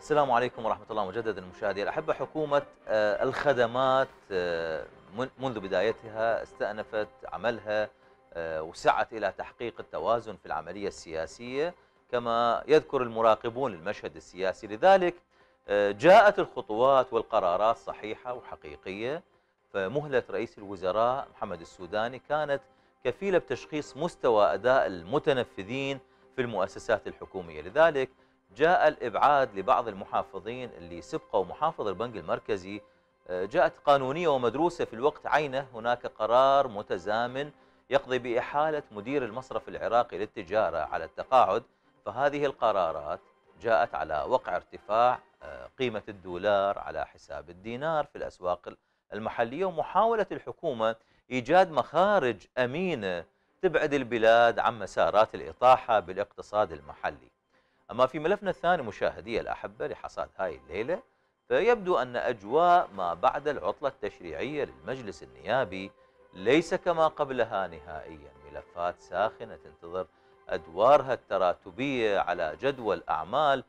السلام عليكم ورحمة الله مجددا مشاهدي الأحبة حكومة آه، الخدمات آه، منذ بدايتها استأنفت عملها آه، وسعت إلى تحقيق التوازن في العملية السياسية كما يذكر المراقبون للمشهد السياسي لذلك جاءت الخطوات والقرارات صحيحة وحقيقية فمهلة رئيس الوزراء محمد السوداني كانت كفيلة بتشخيص مستوى أداء المتنفذين في المؤسسات الحكومية لذلك جاء الإبعاد لبعض المحافظين اللي سبقوا محافظ البنك المركزي آه، جاءت قانونية ومدروسة في الوقت عينه هناك قرار متزامن يقضي بإحالة مدير المصرف العراقي للتجارة على التقاعد فهذه القرارات جاءت على وقع ارتفاع آه، قيمة الدولار على حساب الدينار في الأسواق المحلية ومحاولة الحكومة إيجاد مخارج أمينة تبعد البلاد عن مسارات الإطاحة بالاقتصاد المحلي أما في ملفنا الثاني مشاهدي الأحبة لحصاد هاي الليلة فيبدو أن أجواء ما بعد العطلة التشريعية للمجلس النيابي ليس كما قبلها نهائيا ملفات ساخنة تنتظر أدوارها التراتبية على جدول أعمال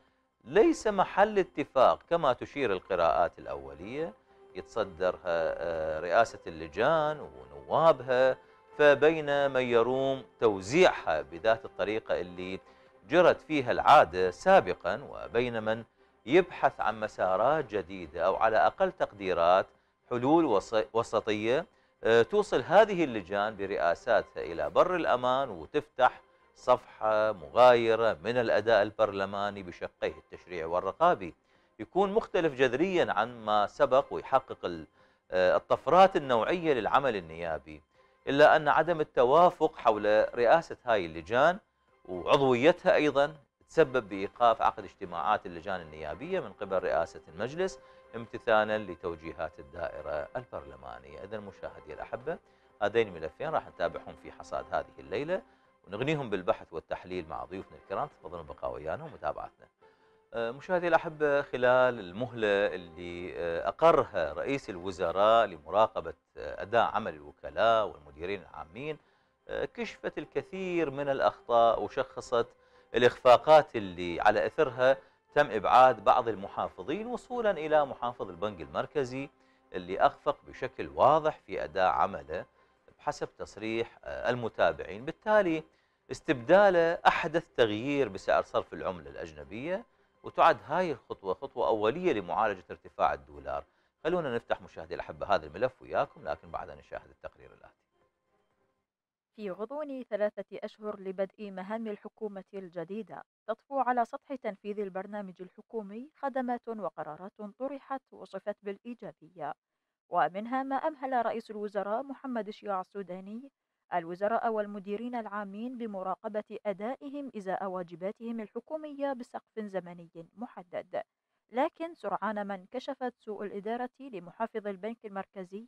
ليس محل اتفاق كما تشير القراءات الأولية يتصدرها آه، رئاسة اللجان ونوابها فبين من يروم توزيعها بذات الطريقة اللي جرت فيها العادة سابقا وبين من يبحث عن مسارات جديدة أو على أقل تقديرات حلول وسطية آه، توصل هذه اللجان برئاساتها إلى بر الأمان وتفتح صفحة مغايرة من الأداء البرلماني بشقيه التشريع والرقابي يكون مختلف جذريا عن ما سبق ويحقق آه، الطفرات النوعية للعمل النيابي إلا أن عدم التوافق حول رئاسة هاي اللجان وعضويتها أيضا تسبب بإيقاف عقد اجتماعات اللجان النيابية من قبل رئاسة المجلس امتثالا لتوجيهات الدائرة البرلمانية إذا مشاهدي الأحبة هذين الملفين راح نتابعهم في حصاد هذه الليلة ونغنيهم بالبحث والتحليل مع ضيوفنا الكرام تفضلوا البقاء ويانا ومتابعتنا آه، مشاهدي الأحبة خلال المهلة اللي آه، أقرها رئيس الوزراء لمراقبة آه، أداء عمل الوكلاء والمديرين العامين كشفت الكثير من الأخطاء وشخصت الإخفاقات اللي على أثرها تم إبعاد بعض المحافظين وصولا إلى محافظ البنك المركزي اللي أخفق بشكل واضح في أداء عمله بحسب تصريح آه، المتابعين بالتالي استبداله أحدث تغيير بسعر صرف العملة الأجنبية وتعد هاي الخطوة خطوة أولية لمعالجة ارتفاع الدولار خلونا نفتح مشاهدي الأحبة هذا الملف وياكم لكن بعد أن نشاهد التقرير الآتي في غضون ثلاثة أشهر لبدء مهام الحكومة الجديدة تطفو على سطح تنفيذ البرنامج الحكومي خدمات وقرارات طرحت وصفت بالإيجابية ومنها ما أمهل رئيس الوزراء محمد شيع السوداني الوزراء والمديرين العامين بمراقبة أدائهم إزاء واجباتهم الحكومية بسقف زمني محدد لكن سرعان ما انكشفت سوء الإدارة لمحافظ البنك المركزي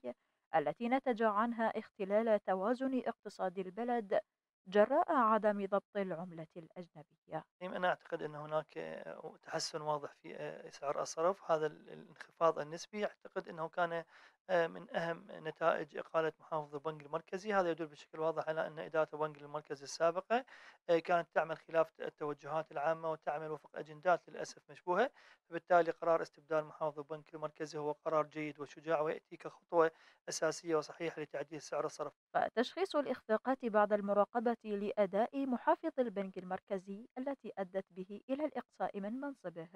التي نتج عنها اختلال توازن اقتصاد البلد جراء عدم ضبط العملة الأجنبية نعم، أنا أعتقد أن هناك آه، تحسن واضح في آه، سعر الصرف هذا الانخفاض النسبي أعتقد أنه كان آه، من أهم نتائج إقالة محافظ البنك المركزي هذا يدل بشكل واضح على أن إدارة البنك المركزي السابقة آه، كانت تعمل خلاف التوجهات العامة وتعمل وفق أجندات للأسف مشبوهة فبالتالي قرار استبدال محافظ البنك المركزي هو قرار جيد وشجاع ويأتي كخطوة أساسية وصحيحة لتعديل سعر الصرف فتشخيص الإخفاقات بعد المراقبة لأداء محافظ البنك المركزي التي أدت به إلى الإقصاء من منصبه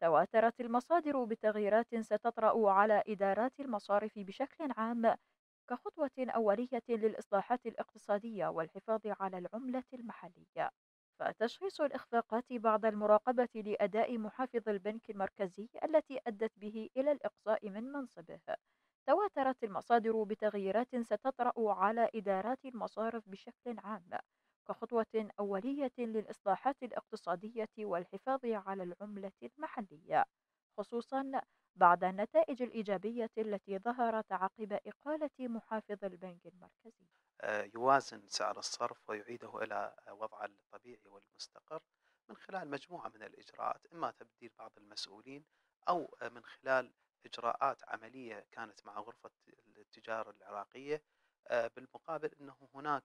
تواترت المصادر بتغييرات ستطرأ على إدارات المصارف بشكل عام كخطوة أولية للإصلاحات الاقتصادية والحفاظ على العملة المحلية. فتشخيص الإخفاقات بعد المراقبة لأداء محافظ البنك المركزي التي أدت به إلى الإقصاء من منصبه. تواترت المصادر بتغييرات ستطرأ على إدارات المصارف بشكل عام، كخطوة أولية للإصلاحات الاقتصادية والحفاظ على العملة المحلية، خصوصًا بعد النتائج الإيجابية التي ظهرت عقب إقالة محافظ البنك المركزي. آه، يوازن سعر الصرف ويعيده إلى وضعه الطبيعي والمستقر من خلال مجموعة من الإجراءات، إما تبديل بعض المسؤولين أو آه، من خلال إجراءات عملية كانت مع غرفة التجارة العراقية آه، بالمقابل أنه هناك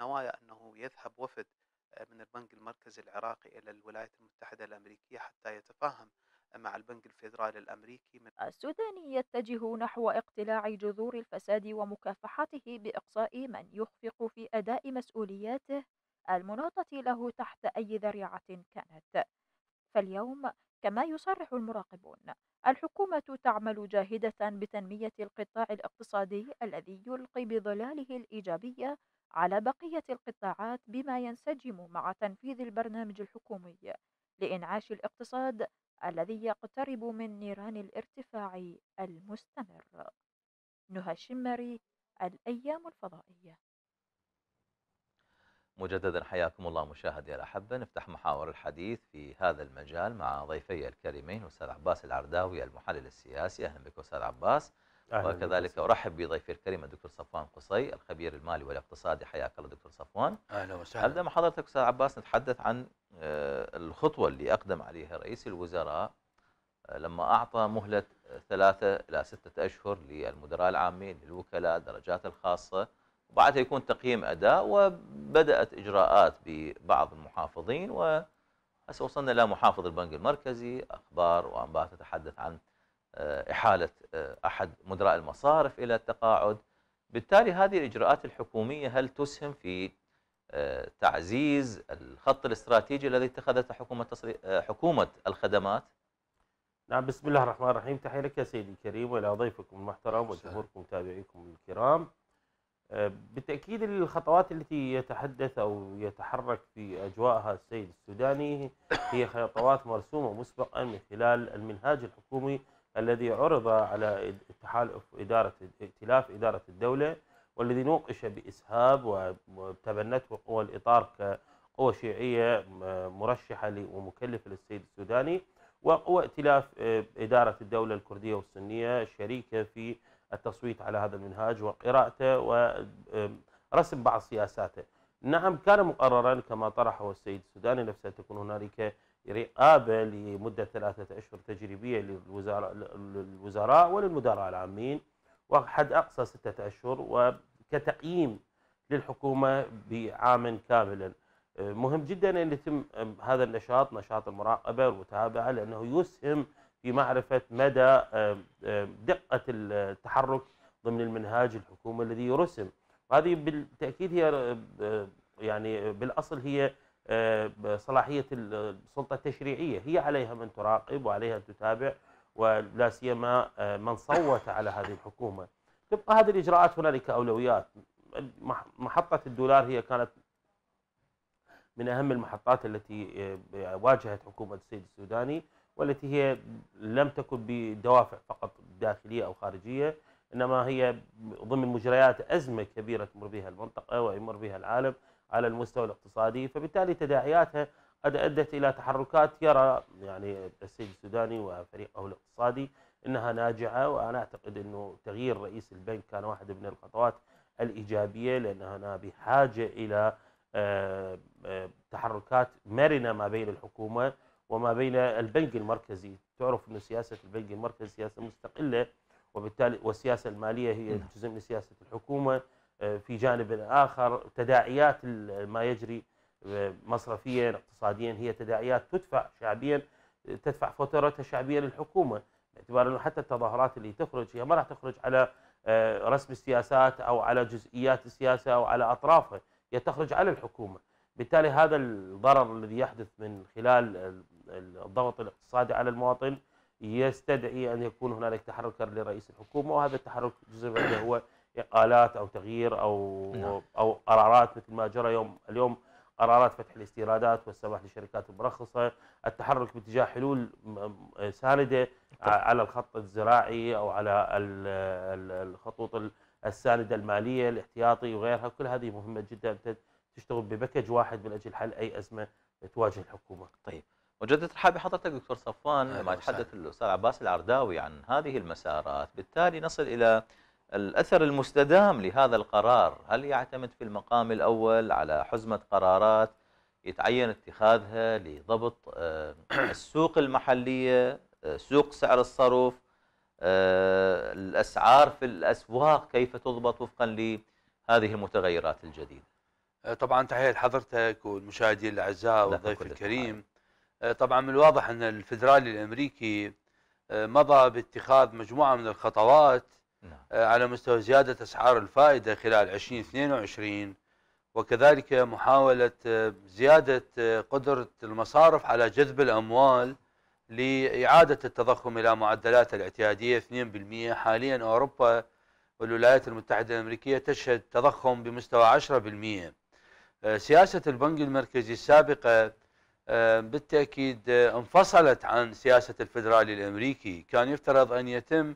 نوايا أنه يذهب وفد آه، من البنك المركزي العراقي إلى الولايات المتحدة الأمريكية حتى يتفاهم مع البنك الفيدرالي الأمريكي من آه، السوداني يتجه نحو اقتلاع جذور الفساد ومكافحته بإقصاء من يخفق في أداء مسؤولياته المناطة له تحت أي ذريعة كانت فاليوم كما يصرح المراقبون الحكومة تعمل جاهدة بتنمية القطاع الاقتصادي الذي يلقي بظلاله الإيجابية على بقية القطاعات بما ينسجم مع تنفيذ البرنامج الحكومي لإنعاش الاقتصاد الذي يقترب من نيران الارتفاع المستمر. نهى الشمري الأيام الفضائية مجددا حياكم الله مشاهدي الأحبة نفتح محاور الحديث في هذا المجال مع ضيفي الكريمين أستاذ عباس العرداوي المحلل السياسي أهلا بك أستاذ عباس وكذلك ارحب بضيفي الكريم الدكتور صفوان قصي الخبير المالي والاقتصادي حياك الله دكتور صفوان اهلا وسهلا ابدا مع حضرتك استاذ عباس نتحدث عن آه، الخطوه اللي اقدم عليها رئيس الوزراء آه، لما اعطى مهله ثلاثه الى سته اشهر للمدراء العامين للوكلاء الدرجات الخاصه وبعدها يكون تقييم اداء وبدات اجراءات ببعض المحافظين و هسه وصلنا الى محافظ البنك المركزي اخبار وانباء تتحدث عن آه، إحالة آه، أحد مدراء المصارف إلى التقاعد بالتالي هذه الإجراءات الحكومية هل تسهم في آه، تعزيز الخط الاستراتيجي الذي اتخذته حكومة, حكومة الخدمات نعم بسم الله الرحمن الرحيم تحية لك يا سيدي الكريم وإلى ضيفكم المحترم وجمهوركم متابعيكم الكرام بالتأكيد الخطوات التي يتحدث أو يتحرك في أجواءها السيد السوداني هي خطوات مرسومة مسبقا من خلال المنهاج الحكومي الذي عرض على اتحال إدارة ائتلاف إدارة الدولة والذي نوقش بإسهاب وتبنته قوى الإطار كقوى شيعية مرشحة ومكلفة للسيد السوداني وقوى ائتلاف إدارة الدولة الكردية والسنية شريكة في التصويت على هذا المنهاج وقراءته ورسم بعض سياساته نعم كان مقررا كما طرحه السيد السوداني نفسه تكون هنالك رقابه لمده ثلاثه اشهر تجريبيه للوزراء للوزراء وللمدراء العامين وحد اقصى سته اشهر وكتقييم للحكومه بعام كاملا. مهم جدا ان يتم هذا النشاط نشاط المراقبه والمتابعه لانه يسهم في معرفه مدى دقه التحرك ضمن المنهاج الحكومي الذي يرسم. هذه بالتاكيد هي يعني بالاصل هي صلاحيه السلطه التشريعيه هي عليها من تراقب وعليها ان تتابع ولا سيما آه، من صوت على هذه الحكومه تبقى هذه الاجراءات هنالك اولويات محطه الدولار هي كانت من اهم المحطات التي آه، واجهت حكومه السيد السوداني والتي هي لم تكن بدوافع فقط داخليه او خارجيه انما هي ضمن مجريات ازمه كبيره تمر بها المنطقه ويمر بها العالم على المستوى الاقتصادي فبالتالي تداعياتها قد أدت إلى تحركات يرى يعني السيد السوداني وفريقه الاقتصادي أنها ناجعة وأنا أعتقد أنه تغيير رئيس البنك كان واحدة من الخطوات الإيجابية لأننا بحاجة إلى آه، آه، تحركات مرنة ما بين الحكومة وما بين البنك المركزي تعرف أن سياسة البنك المركزي سياسة مستقلة وبالتالي والسياسة المالية هي جزء نعم. من سياسة الحكومة آه، في جانب آخر تداعيات ما يجري آه، مصرفيا اقتصاديا هي تداعيات تدفع شعبيا تدفع فترتها شعبيا للحكومة باعتبار أنه حتى التظاهرات اللي تخرج هي ما راح تخرج على آه، رسم السياسات أو على جزئيات السياسة أو على أطرافها هي تخرج على الحكومة بالتالي هذا الضرر الذي يحدث من خلال الضغط الاقتصادي على المواطن يستدعي أن يكون هنالك تحرك لرئيس الحكومة وهذا التحرك جزء منه هو اقالات او تغيير او نعم. او قرارات مثل ما جرى يوم اليوم قرارات فتح الاستيرادات والسماح للشركات المرخصه، التحرك باتجاه حلول سانده طيب. على الخط الزراعي او على الخطوط السانده الماليه الاحتياطي وغيرها، كل هذه مهمه جدا تشتغل ببكج واحد من اجل حل اي ازمه تواجه الحكومه. طيب وجدت الحال بحضرتك دكتور صفوان لما تحدث الاستاذ عباس العرداوي عن هذه المسارات، بالتالي نصل الى الأثر المستدام لهذا القرار هل يعتمد في المقام الأول على حزمة قرارات يتعين اتخاذها لضبط آه، السوق المحلية آه، سوق سعر الصرف آه، الأسعار في الأسواق كيف تضبط وفقا لهذه المتغيرات الجديدة طبعا تحية لحضرتك والمشاهدين الأعزاء والضيف الكريم طبعا من الواضح أن الفدرالي الأمريكي مضى باتخاذ مجموعة من الخطوات نعم. آه، على مستوى زيادة أسعار الفائدة خلال 2022 وكذلك محاولة آه، زيادة آه، قدرة المصارف على جذب الأموال لإعادة التضخم إلى معدلات الاعتيادية 2% حاليا أوروبا والولايات المتحدة الأمريكية تشهد تضخم بمستوى 10% سياسة البنك المركزي السابقة بالتأكيد انفصلت عن سياسة الفدرالي الأمريكي كان يفترض أن يتم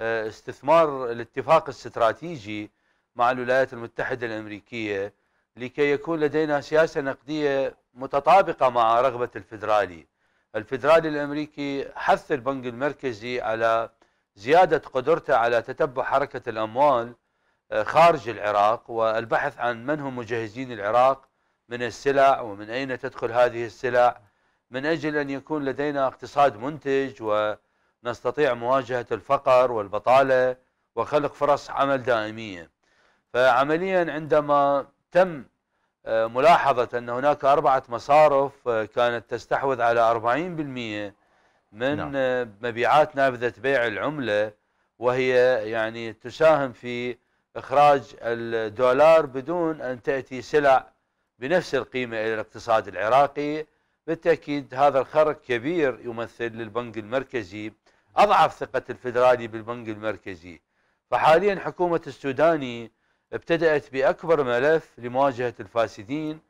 آه، استثمار الاتفاق الاستراتيجي مع الولايات المتحدة الأمريكية لكي يكون لدينا سياسة نقدية متطابقة مع رغبة الفدرالي الفدرالي الأمريكي حث البنك المركزي على زيادة قدرته على تتبع حركة الأموال آه، خارج العراق والبحث عن من هم مجهزين العراق من السلع ومن أين تدخل هذه السلع من أجل أن يكون لدينا اقتصاد منتج و نستطيع مواجهة الفقر والبطالة وخلق فرص عمل دائمية فعمليا عندما تم آه، ملاحظة أن هناك أربعة مصارف آه، كانت تستحوذ على 40% من نعم. آه، مبيعات نافذة بيع العملة وهي يعني تساهم في إخراج الدولار بدون أن تأتي سلع بنفس القيمة إلى الاقتصاد العراقي بالتأكيد هذا الخرق كبير يمثل للبنك المركزي أضعف ثقة الفدرالي بالبنك المركزي فحاليا حكومة السوداني ابتدأت بأكبر ملف لمواجهة الفاسدين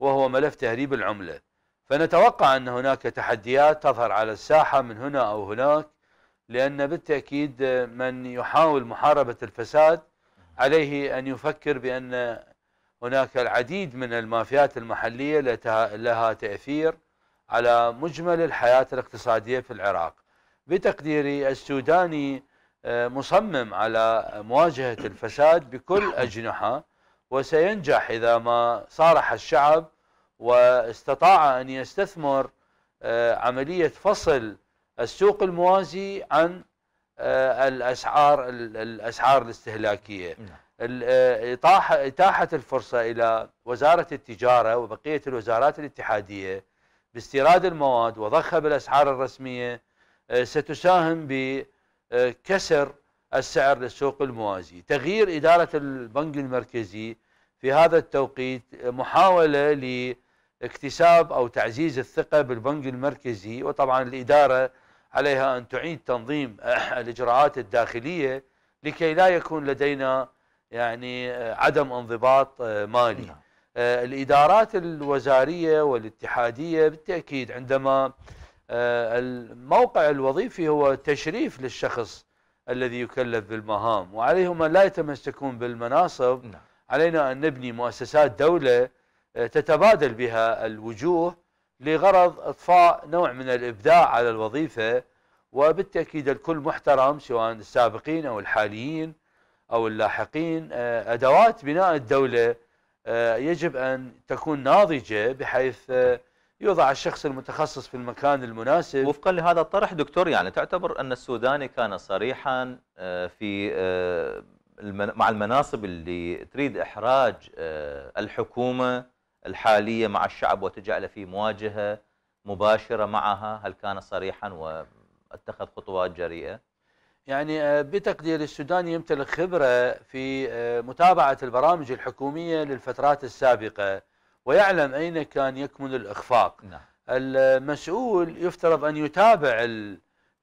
وهو ملف تهريب العملة فنتوقع أن هناك تحديات تظهر على الساحة من هنا أو هناك لأن بالتأكيد من يحاول محاربة الفساد عليه أن يفكر بأن هناك العديد من المافيات المحلية لها تأثير على مجمل الحياة الاقتصادية في العراق بتقديري السوداني آه، مصمم على مواجهة الفساد بكل أجنحة وسينجح إذا ما صارح الشعب واستطاع أن يستثمر آه، عملية فصل السوق الموازي عن آه، الأسعار الأسعار الاستهلاكية نعم. إتاحة الفرصة إلى وزارة التجارة وبقية الوزارات الاتحادية باستيراد المواد وضخها بالأسعار الرسمية آه، ستساهم بكسر السعر للسوق الموازي تغيير إدارة البنك المركزي في هذا التوقيت محاولة لاكتساب أو تعزيز الثقة بالبنك المركزي وطبعا الإدارة عليها أن تعيد تنظيم الإجراءات الداخلية لكي لا يكون لدينا يعني آه، عدم انضباط آه، مالي نعم. الإدارات الوزارية والاتحادية بالتأكيد عندما آه، الموقع الوظيفي هو تشريف للشخص الذي يكلف بالمهام وعليهم لا يتمسكون بالمناصب نعم. علينا أن نبني مؤسسات دولة آه، تتبادل بها الوجوه لغرض إطفاء نوع من الإبداع على الوظيفة وبالتأكيد الكل محترم سواء السابقين أو الحاليين أو اللاحقين آه، أدوات بناء الدولة يجب أن تكون ناضجة بحيث يوضع الشخص المتخصص في المكان المناسب وفقا لهذا الطرح دكتور يعني تعتبر أن السوداني كان صريحا آه، في آه، مع المناصب اللي تريد إحراج آه، الحكومة الحالية مع الشعب وتجعله في مواجهة مباشرة معها هل كان صريحا واتخذ خطوات جريئة؟ يعني بتقدير السودان يمتلك خبرة في متابعة البرامج الحكومية للفترات السابقة ويعلم أين كان يكمن الإخفاق نعم. المسؤول يفترض أن يتابع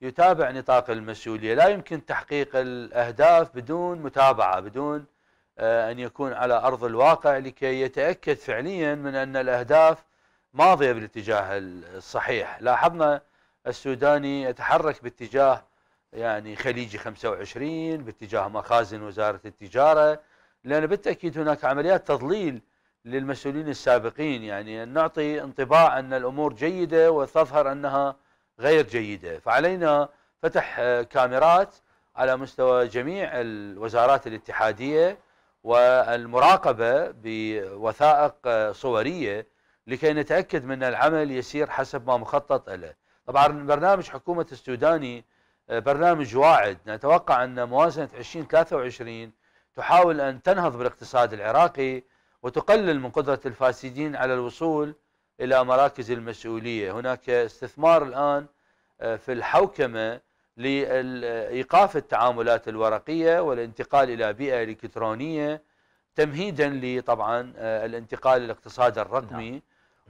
يتابع نطاق المسؤولية لا يمكن تحقيق الأهداف بدون متابعة بدون آه، أن يكون على أرض الواقع لكي يتأكد فعليا من أن الأهداف ماضية بالاتجاه الصحيح لاحظنا السوداني يتحرك باتجاه يعني خليجي 25 باتجاه مخازن وزارة التجارة لأن بالتأكيد هناك عمليات تضليل للمسؤولين السابقين يعني أن نعطي انطباع أن الأمور جيدة وتظهر أنها غير جيدة فعلينا فتح كاميرات على مستوى جميع الوزارات الاتحادية والمراقبة بوثائق صورية لكي نتأكد من العمل يسير حسب ما مخطط له طبعا برنامج حكومة السوداني آه، برنامج واعد نتوقع أن موازنة 2023 تحاول أن تنهض بالاقتصاد العراقي وتقلل من قدرة الفاسدين على الوصول إلى مراكز المسؤولية هناك استثمار الآن آه، في الحوكمة لإيقاف التعاملات الورقية والانتقال إلى بيئة إلكترونية تمهيدا لطبعا آه، الانتقال الاقتصاد الرقمي نعم.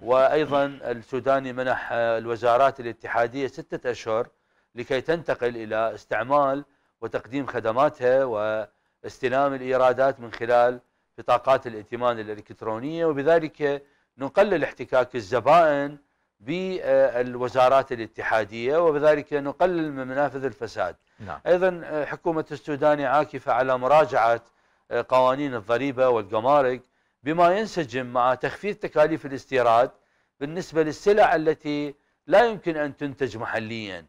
وأيضا السوداني منح آه، الوزارات الاتحادية ستة أشهر لكي تنتقل إلى استعمال وتقديم خدماتها واستلام الإيرادات من خلال بطاقات الائتمان الالكترونيه وبذلك نقلل احتكاك الزبائن بالوزارات الاتحاديه وبذلك نقلل من منافذ الفساد. نعم. ايضا حكومه السودان عاكفه على مراجعه آه، قوانين الضريبه والجمارك بما ينسجم مع تخفيض تكاليف الاستيراد بالنسبه للسلع التي لا يمكن ان تنتج محليا.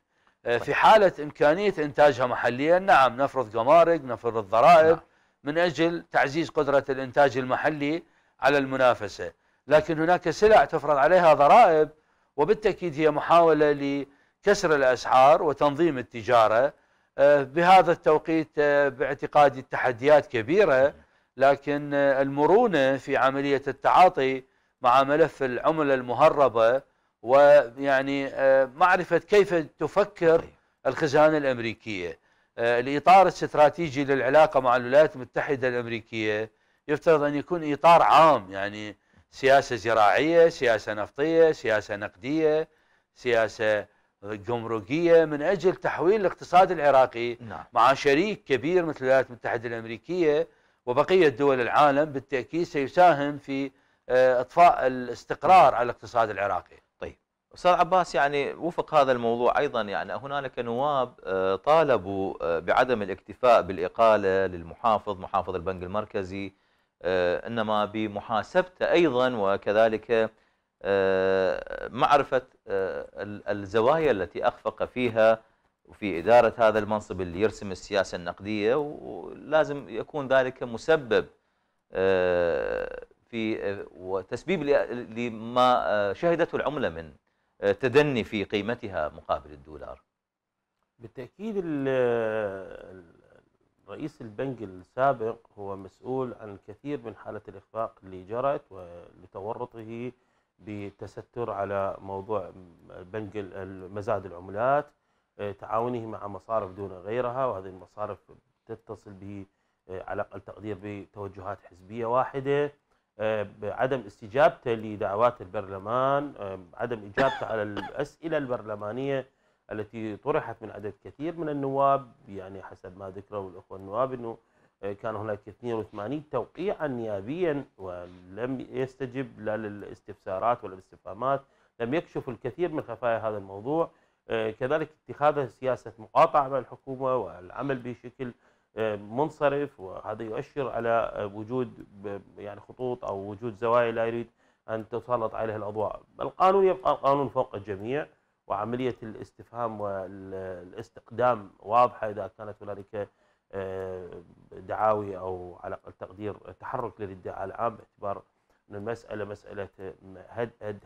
آه، في طيب. حاله امكانيه انتاجها محليا نعم نفرض جمارك، نفرض ضرائب نعم. من أجل تعزيز قدرة الإنتاج المحلي على المنافسة لكن هناك سلع تفرض عليها ضرائب وبالتأكيد هي محاولة لكسر الأسعار وتنظيم التجارة آه، بهذا التوقيت آه، باعتقادي التحديات كبيرة لكن آه، المرونة في عملية التعاطي مع ملف العملة المهربة ويعني معرفة كيف تفكر طيب. الخزانة الأمريكية آه، الإطار الاستراتيجي للعلاقة مع الولايات المتحدة الأمريكية يفترض أن يكون إطار عام يعني سياسة زراعية سياسة نفطية سياسة نقدية سياسة جمركية من أجل تحويل الاقتصاد العراقي نعم. مع شريك كبير مثل الولايات المتحدة الأمريكية وبقية دول العالم بالتأكيد سيساهم في آه، إطفاء الاستقرار على الاقتصاد العراقي استاذ عباس يعني وفق هذا الموضوع ايضا يعني هنالك نواب آه، طالبوا آه، بعدم الاكتفاء بالاقاله للمحافظ محافظ البنك المركزي آه، انما بمحاسبته ايضا وكذلك معرفه الزوايا التي اخفق فيها وفي اداره هذا المنصب اللي يرسم السياسه النقديه ولازم يكون ذلك مسبب في وتسبيب لما شهدته العمله من آه، تدني في قيمتها مقابل الدولار بالتاكيد رئيس البنك السابق هو مسؤول عن الكثير من حاله الاخفاق اللي جرت ولتورطه بالتستر على موضوع بنك مزاد العملات آه، تعاونه مع مصارف دون غيرها وهذه المصارف تتصل به آه، على اقل تقدير بتوجهات حزبيه واحده آه، عدم استجابته لدعوات البرلمان آه، عدم إجابته على الأسئلة البرلمانية التي طرحت من عدد كثير من النواب يعني حسب ما ذكره الأخوة النواب أنه آه، كان هناك 82 توقيعا نيابيا ولم يستجب لا للاستفسارات ولا الاستفهامات لم يكشف الكثير من خفايا هذا الموضوع كذلك اتخاذ سياسة مقاطعة مع الحكومة والعمل بشكل منصرف وهذا يؤشر على وجود يعني خطوط او وجود زوايا لا يريد ان تسلط عليها الاضواء، القانون يبقى القانون فوق الجميع وعمليه الاستفهام والاستقدام واضحه اذا كانت هنالك آه، دعاوي او على الاقل تقدير تحرك للادعاء العام باعتبار ان المساله مساله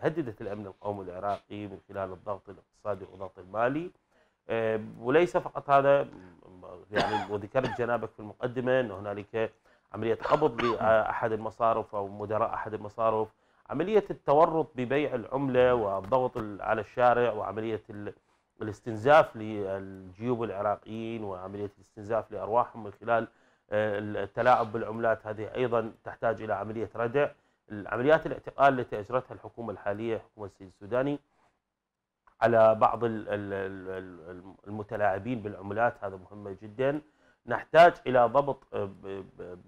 هددت الامن القومي العراقي من خلال الضغط الاقتصادي والضغط المالي آه، وليس فقط هذا يعني وذكرت جنابك في المقدمه انه هنالك عمليه قبض لاحد المصارف او مدراء احد المصارف عمليه التورط ببيع العمله والضغط على الشارع وعمليه الاستنزاف للجيوب العراقيين وعمليه الاستنزاف لارواحهم من خلال آه، التلاعب بالعملات هذه ايضا تحتاج الى عمليه ردع العمليات الاعتقال التي اجرتها الحكومه الحاليه حكومه السيد السوداني على بعض المتلاعبين بالعملات هذا مهمة جدا نحتاج إلى ضبط آه،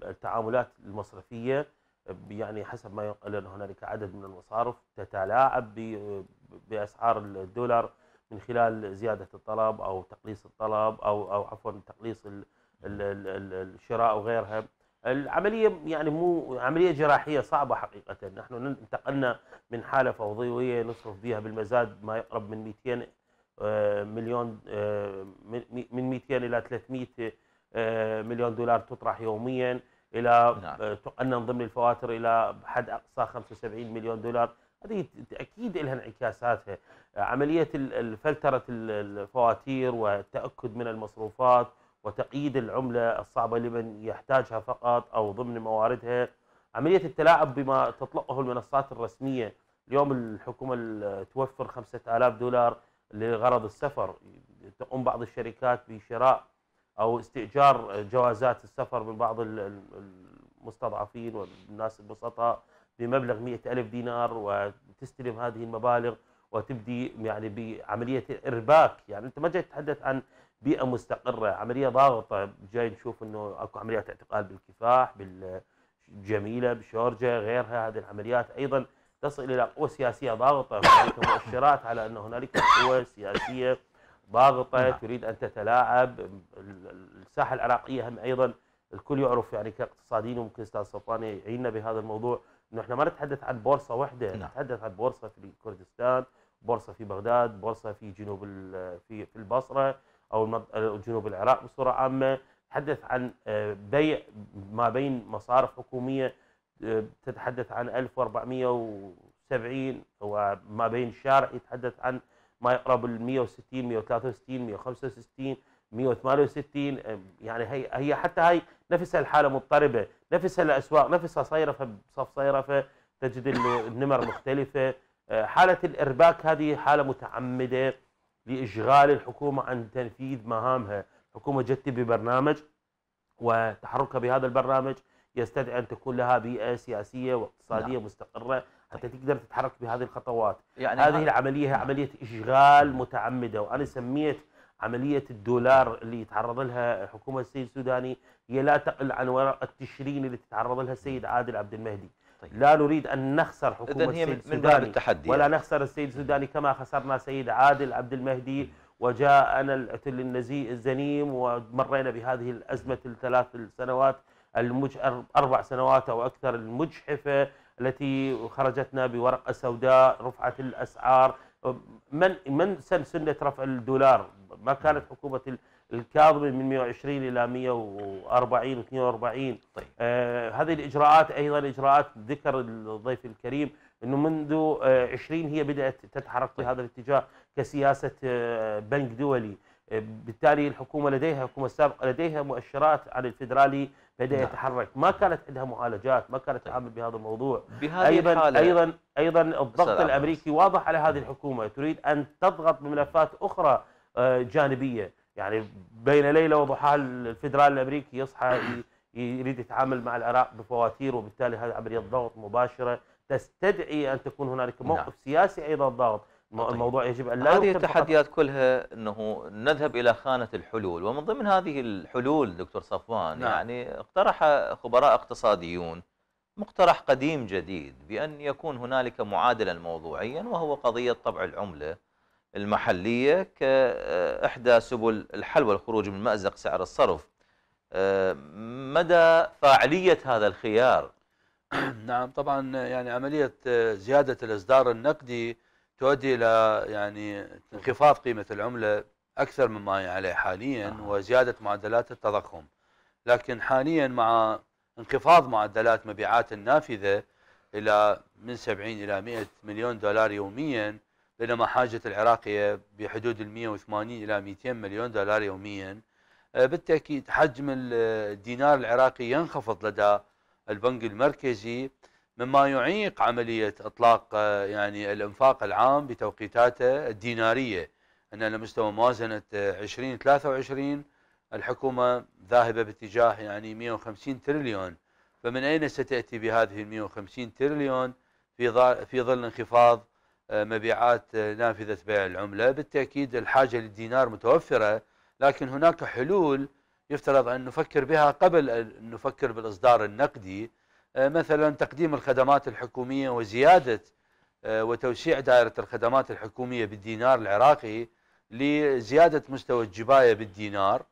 التعاملات المصرفية آه، يعني حسب ما ينقل أن هنالك عدد من المصارف تتلاعب بأسعار الدولار من خلال زيادة الطلب أو تقليص الطلب أو أو عفوا تقليص الشراء وغيرها العمليه يعني مو عمليه جراحيه صعبه حقيقه نحن انتقلنا من حاله فوضويه نصرف بها بالمزاد ما يقرب من 200 آه، مليون آه، من 200 الى 300 آه، مليون دولار تطرح يوميا الى نعم. تقنن ضمن الفواتر الى حد اقصى 75 مليون دولار هذه اكيد لها انعكاساتها عمليه فلتره الفواتير والتاكد من المصروفات وتقييد العملة الصعبة لمن يحتاجها فقط أو ضمن مواردها عملية التلاعب بما تطلقه المنصات الرسمية اليوم الحكومة توفر 5000 دولار لغرض السفر تقوم بعض الشركات بشراء أو استئجار جوازات السفر من بعض المستضعفين والناس البسطاء بمبلغ مئة ألف دينار وتستلم هذه المبالغ وتبدي يعني بعملية إرباك يعني أنت ما جاي تتحدث عن بيئه مستقره عمليه ضاغطه جاي نشوف انه اكو عمليات اعتقال بالكفاح بالجميله بشورجا غيرها هذه العمليات ايضا تصل الى قوه سياسيه ضاغطه هنالك مؤشرات على ان هنالك قوه سياسيه ضاغطه نعم. تريد ان تتلاعب الساحه العراقيه هم ايضا الكل يعرف يعني كاقتصاديين وممكن استاذ سلطان يعيننا بهذا الموضوع انه احنا ما نتحدث عن بورصه واحده نعم. نتحدث عن بورصه في كردستان بورصه في بغداد بورصه في جنوب في في البصره او جنوب العراق بصوره عامه تحدث عن آه، بيع ما بين مصارف حكوميه آه، تتحدث عن 1470 وما بين شارع يتحدث عن ما يقرب ال 160 163 165 168 يعني هي هي حتى هاي نفسها الحاله مضطربه، نفسها الاسواق نفسها صيرفه بصف صيرفه تجد النمر مختلفه، آه، حاله الارباك هذه حاله متعمده لإشغال الحكومة عن تنفيذ مهامها الحكومة جت ببرنامج وتحركها بهذا البرنامج يستدعي أن تكون لها بيئة سياسية واقتصادية نعم. مستقرة حتى طيب. تقدر تتحرك بهذه الخطوات يعني هذه العملية هي عملية إشغال متعمدة وأنا سميت عملية الدولار اللي يتعرض لها حكومة السيد السوداني هي لا تقل عن ورقه التشرين اللي تتعرض لها السيد نعم. عادل عبد المهدي طيب. لا نريد أن نخسر حكومة هي السيد من باب التحدي ولا يعني. نخسر السيد السوداني كما خسرنا سيد عادل عبد المهدي وجاءنا العتل النزي الزنيم ومرينا بهذه الأزمة الثلاث السنوات المج... أربع سنوات أو أكثر المجحفة التي خرجتنا بورقة سوداء رفعت الأسعار من من سنة رفع الدولار ما كانت حكومه الكاظمي من 120 الى 140 و 42 طيب. آه هذه الاجراءات ايضا اجراءات ذكر الضيف الكريم انه منذ آه 20 هي بدات تتحرك في هذا الاتجاه كسياسه آه بنك دولي آه، بالتالي الحكومه لديها الحكومه السابقه لديها مؤشرات عن الفدرالي بدا نعم. يتحرك، ما كانت عندها معالجات، ما كانت طيب. تعمل بهذا الموضوع. بهذه ايضا ايضا ايضا الضغط الامريكي واضح على هذه الحكومه، تريد ان تضغط بملفات اخرى آه، جانبيه يعني بين ليله وضحاها الفدرال الامريكي يصحى يريد يتعامل مع العراق بفواتير وبالتالي هذه عمليه ضغط مباشره تستدعي ان تكون هنالك نعم. موقف نعم. سياسي ايضا ضاغط طيب. الموضوع يجب ان لا هذه التحديات كلها انه نذهب الى خانه الحلول ومن ضمن هذه الحلول دكتور صفوان نعم. يعني اقترح خبراء اقتصاديون مقترح قديم جديد بان يكون هنالك معادلا موضوعيا وهو قضيه طبع العمله المحلية كإحدى سبل الحل والخروج من مأزق سعر الصرف آه، مدى فاعلية هذا الخيار نعم طبعا يعني عملية آه، زيادة الإصدار النقدي تؤدي إلى يعني انخفاض قيمة العملة أكثر مما هي عليه حاليا آه. وزيادة معدلات التضخم لكن حاليا مع انخفاض معدلات مبيعات النافذة إلى من 70 إلى 100 مليون دولار يوميا بينما حاجة العراقية بحدود ال 180 إلى 200 مليون دولار يوميا آه، بالتأكيد حجم آه، الدينار العراقي ينخفض لدى البنك المركزي مما يعيق عملية إطلاق آه، يعني الإنفاق العام بتوقيتاته الدينارية أن على مستوى موازنة 2023 الحكومة ذاهبة باتجاه يعني 150 تريليون فمن أين ستأتي بهذه ال 150 تريليون في في ظل انخفاض آه، مبيعات آه، نافذة بيع العملة بالتأكيد الحاجة للدينار متوفرة لكن هناك حلول يفترض أن نفكر بها قبل أن نفكر بالإصدار النقدي آه، مثلا تقديم الخدمات الحكومية وزيادة وتوسيع دائرة الخدمات الحكومية بالدينار العراقي لزيادة مستوى الجباية بالدينار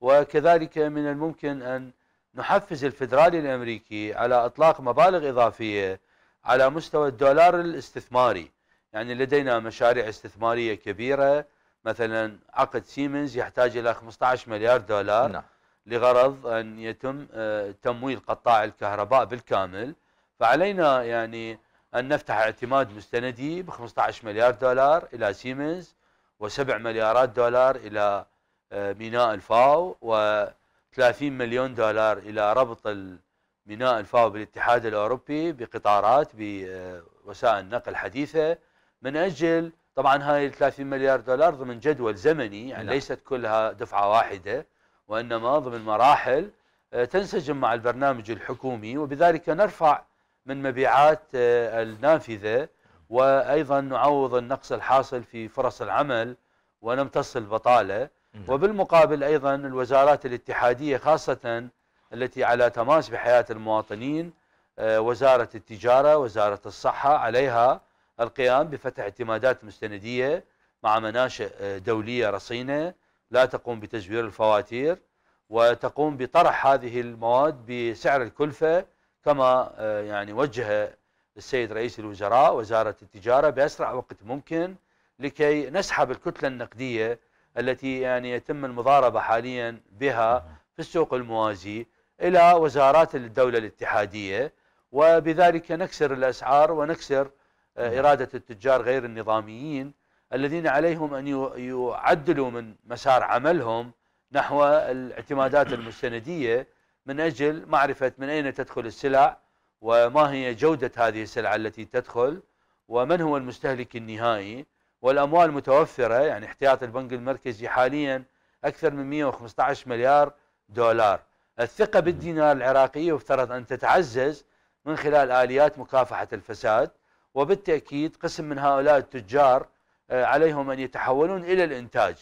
وكذلك من الممكن أن نحفز الفدرالي الأمريكي على إطلاق مبالغ إضافية على مستوى الدولار الاستثماري يعني لدينا مشاريع استثماريه كبيره مثلا عقد سيمنز يحتاج الى 15 مليار دولار نعم. لغرض ان يتم آه، تمويل قطاع الكهرباء بالكامل فعلينا يعني ان نفتح اعتماد مستندي ب 15 مليار دولار الى سيمنز و7 مليارات دولار الى آه، ميناء الفاو و30 مليون دولار الى ربط ميناء الفاو بالاتحاد الاوروبي بقطارات بوسائل نقل حديثه من أجل طبعا هاي 30 مليار دولار ضمن جدول زمني يعني لا. نعم. ليست كلها دفعة واحدة وإنما ضمن مراحل آه، تنسجم مع البرنامج الحكومي وبذلك نرفع من مبيعات آه، النافذة وأيضا نعوض النقص الحاصل في فرص العمل ونمتص البطالة نعم. وبالمقابل أيضا الوزارات الاتحادية خاصة التي على تماس بحياة المواطنين آه، وزارة التجارة وزارة الصحة عليها القيام بفتح اعتمادات مستندية مع مناشئ آه، دولية رصينة لا تقوم بتزوير الفواتير وتقوم بطرح هذه المواد بسعر الكلفة كما آه، يعني وجه السيد رئيس الوزراء وزارة التجارة بأسرع وقت ممكن لكي نسحب الكتلة النقدية التي يعني يتم المضاربة حاليا بها في السوق الموازي إلى وزارات الدولة الاتحادية وبذلك نكسر الأسعار ونكسر آه، نعم. إرادة التجار غير النظاميين الذين عليهم أن يعدلوا من مسار عملهم نحو الاعتمادات المستندية من أجل معرفة من أين تدخل السلع وما هي جودة هذه السلعة التي تدخل ومن هو المستهلك النهائي والأموال متوفرة يعني احتياط البنك المركزي حاليا أكثر من 115 مليار دولار الثقة بالدينار العراقي يفترض أن تتعزز من خلال آليات مكافحة الفساد وبالتأكيد قسم من هؤلاء التجار آه، عليهم أن يتحولون إلى الإنتاج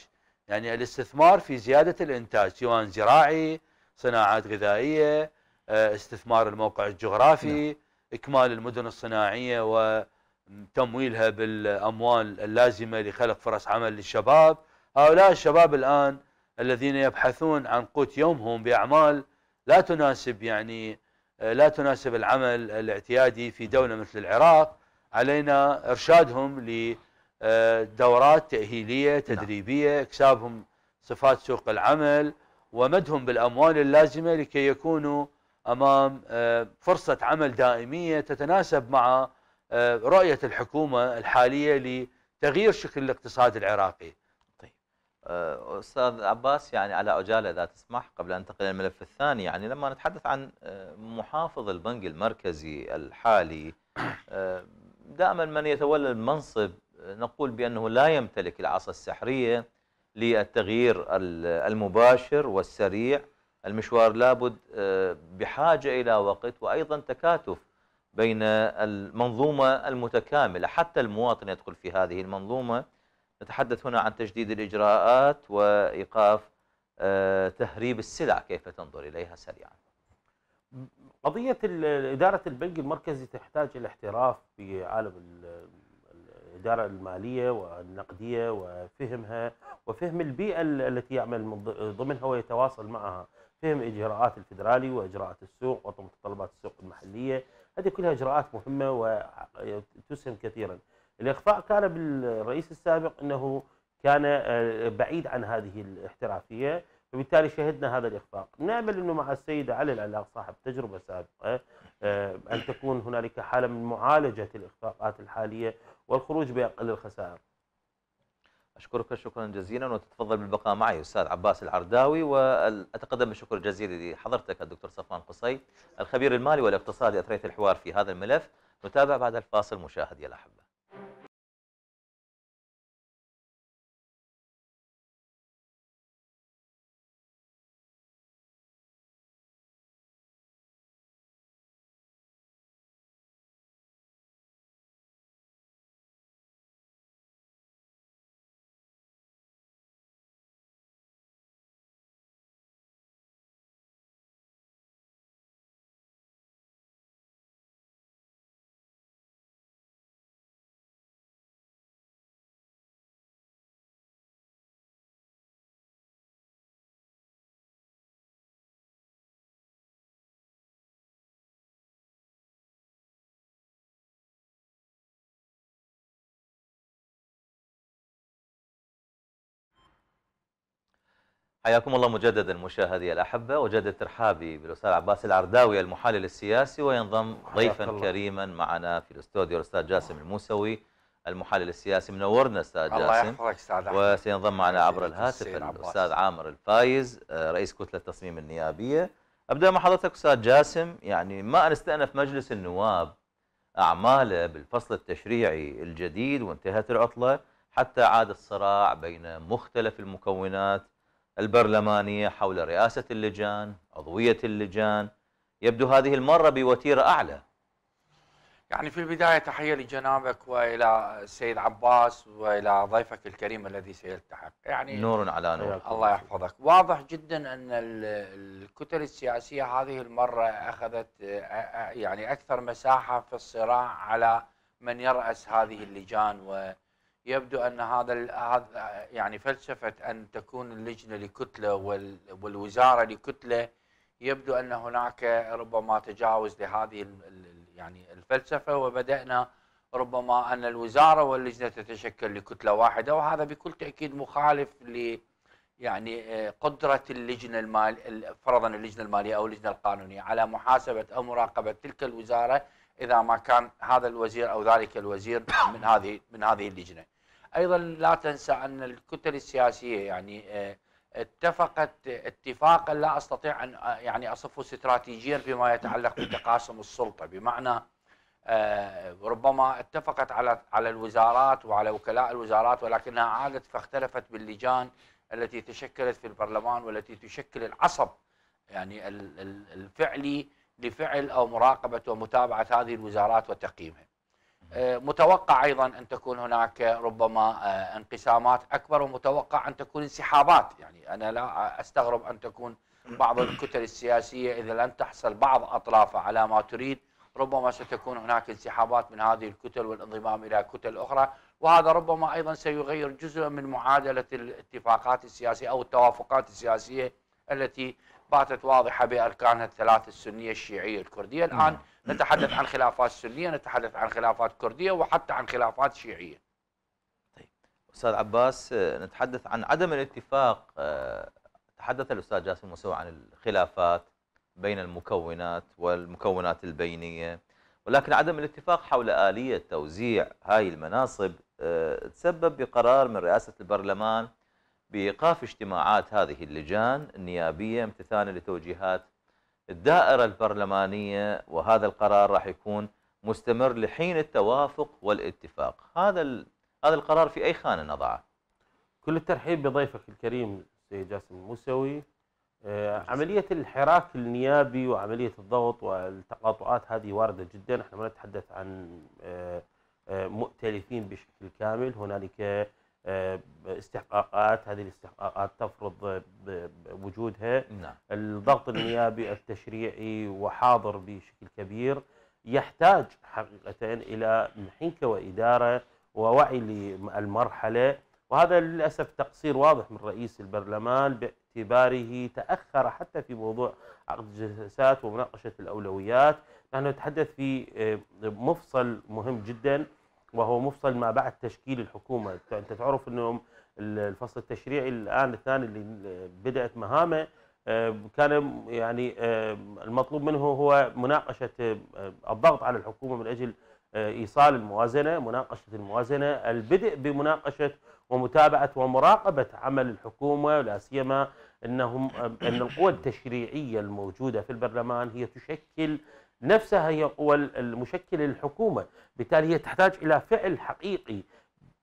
يعني الاستثمار في زيادة الإنتاج سواء زراعي صناعات غذائية آه، استثمار الموقع الجغرافي نعم. إكمال المدن الصناعية وتمويلها بالأموال اللازمة لخلق فرص عمل للشباب هؤلاء الشباب الآن الذين يبحثون عن قوت يومهم بأعمال لا تناسب يعني آه، لا تناسب العمل الاعتيادي في دولة مثل العراق علينا ارشادهم لدورات تاهيليه نعم. تدريبيه اكسابهم صفات سوق العمل ومدهم بالاموال اللازمه لكي يكونوا امام آه، فرصه عمل دائميه تتناسب مع آه، رؤيه الحكومه الحاليه لتغيير شكل الاقتصاد العراقي. طيب آه، استاذ عباس يعني على اجاله اذا تسمح قبل ان انتقل الملف الثاني يعني لما نتحدث عن محافظ البنك المركزي الحالي دائما من يتولى المنصب نقول بأنه لا يمتلك العصا السحرية للتغيير المباشر والسريع المشوار لابد آه، بحاجة إلى وقت وأيضا تكاتف بين المنظومة المتكاملة حتى المواطن يدخل في هذه المنظومة نتحدث هنا عن تجديد الإجراءات وإيقاف آه، تهريب السلع كيف تنظر إليها سريعاً قضية إدارة البنك المركزي تحتاج إلى احتراف في عالم الإدارة المالية والنقدية وفهمها وفهم البيئة التي يعمل ضمنها ويتواصل معها فهم إجراءات الفدرالي وإجراءات السوق ومتطلبات السوق المحلية هذه كلها إجراءات مهمة وتسهم كثيرا الإخفاء كان بالرئيس السابق أنه كان آه، بعيد عن هذه الاحترافية فبالتالي شهدنا هذا الإخفاق نأمل أنه مع السيدة علي العلاق صاحب تجربة سابقة آه، أن تكون هنالك حالة من معالجة الإخفاقات الحالية والخروج بأقل الخسائر أشكرك شكرا جزيلا وتتفضل بالبقاء معي أستاذ عباس العرداوي وأتقدم بالشكر الجزيل لحضرتك الدكتور صفوان قصي الخبير المالي والاقتصادي أثريت الحوار في هذا الملف نتابع بعد الفاصل مشاهدي الأحبة حياكم الله مجددا مشاهدي الأحبة وجد ترحابي بالأستاذ عباس العرداوي المحلل السياسي وينضم ضيفا الله. كريما معنا في الاستوديو الأستاذ جاسم الموسوي المحلل السياسي منورنا أستاذ جاسم الله يحفظك أستاذ وسينضم معنا عبر الهاتف الأستاذ عامر الفايز آه، رئيس كتلة التصميم النيابية أبدأ مع حضرتك أستاذ جاسم يعني ما أن استأنف مجلس النواب أعماله بالفصل التشريعي الجديد وانتهت العطلة حتى عاد الصراع بين مختلف المكونات البرلمانية حول رئاسة اللجان عضوية اللجان يبدو هذه المرة بوتيرة أعلى يعني في البداية تحية لجنابك وإلى السيد عباس وإلى ضيفك الكريم الذي سيلتحق يعني نور على نور الله يحفظك واضح جدا أن الكتل السياسية هذه المرة أخذت يعني أكثر مساحة في الصراع على من يرأس هذه اللجان و. يبدو ان هذا يعني فلسفه ان تكون اللجنه لكتله والوزاره لكتله يبدو ان هناك ربما تجاوز لهذه يعني الفلسفه وبدانا ربما ان الوزاره واللجنه تتشكل لكتله واحده وهذا بكل تاكيد مخالف ل يعني آه، قدره اللجنه المال فرضا اللجنه الماليه او اللجنه القانونيه على محاسبه او مراقبه تلك الوزاره اذا ما كان هذا الوزير او ذلك الوزير من هذه من هذه اللجنه. ايضا لا تنسى ان الكتل السياسيه يعني آه، اتفقت اتفاقا لا استطيع ان آه، يعني اصفه استراتيجيا فيما يتعلق بتقاسم السلطه بمعنى آه، ربما اتفقت على على الوزارات وعلى وكلاء الوزارات ولكنها عادت فاختلفت باللجان التي تشكلت في البرلمان والتي تشكل العصب يعني الفعلي لفعل او مراقبه ومتابعه هذه الوزارات وتقييمها. آه، متوقع ايضا ان تكون هناك ربما آه، انقسامات اكبر ومتوقع ان تكون انسحابات يعني انا لا استغرب ان تكون بعض الكتل السياسيه اذا لم تحصل بعض اطرافها على ما تريد ربما ستكون هناك انسحابات من هذه الكتل والانضمام الى كتل اخرى وهذا ربما ايضا سيغير جزء من معادله الاتفاقات السياسيه او التوافقات السياسيه التي باتت واضحة بأركانها الثلاث السنية الشيعية الكردية الآن نتحدث عن خلافات سنية نتحدث عن خلافات كردية وحتى عن خلافات شيعية طيب أستاذ عباس نتحدث عن عدم الاتفاق آه، تحدث الأستاذ جاسم موسوي عن الخلافات بين المكونات والمكونات البينية ولكن عدم الاتفاق حول آلية توزيع هاي المناصب آه، تسبب بقرار من رئاسة البرلمان بايقاف اجتماعات هذه اللجان النيابيه امتثالا لتوجيهات الدائره البرلمانيه وهذا القرار راح يكون مستمر لحين التوافق والاتفاق هذا هذا القرار في اي خانه نضعه كل الترحيب بضيفك الكريم سيد جاسم الموسوي آه، عملية الحراك النيابي وعملية الضغط والتقاطعات هذه واردة جدا احنا ما نتحدث عن آه، آه، مؤتلفين بشكل كامل هنالك آه، استحقاقات هذه الاستحقاقات تفرض آه، وجودها نعم. الضغط النيابي التشريعي وحاضر بشكل كبير يحتاج حقيقة إلى حنكة وإدارة ووعي للمرحلة وهذا للأسف تقصير واضح من رئيس البرلمان باعتباره تأخر حتى في موضوع عقد الجلسات ومناقشة الأولويات نحن نتحدث في آه، مفصل مهم جداً وهو مفصل ما بعد تشكيل الحكومه انت تعرف انه الفصل التشريعي الان الثاني اللي بدات مهامه آه، كان يعني آه، المطلوب منه هو مناقشه آه، الضغط على الحكومه من اجل ايصال الموازنه، مناقشه الموازنه، البدء بمناقشه ومتابعه ومراقبه عمل الحكومه لا سيما انهم ان القوى التشريعيه الموجوده في البرلمان هي تشكل نفسها هي قوى المشكلة للحكومة بالتالي هي تحتاج إلى فعل حقيقي